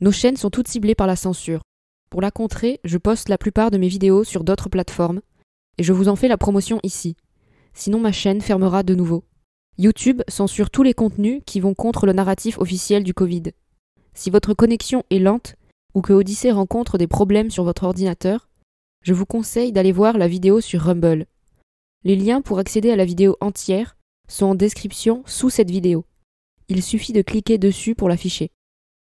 Nos chaînes sont toutes ciblées par la censure. Pour la contrer, je poste la plupart de mes vidéos sur d'autres plateformes, et je vous en fais la promotion ici. Sinon ma chaîne fermera de nouveau. YouTube censure tous les contenus qui vont contre le narratif officiel du Covid. Si votre connexion est lente ou que Odyssey rencontre des problèmes sur votre ordinateur, je vous conseille d'aller voir la vidéo sur Rumble. Les liens pour accéder à la vidéo entière sont en description sous cette vidéo. Il suffit de cliquer dessus pour l'afficher.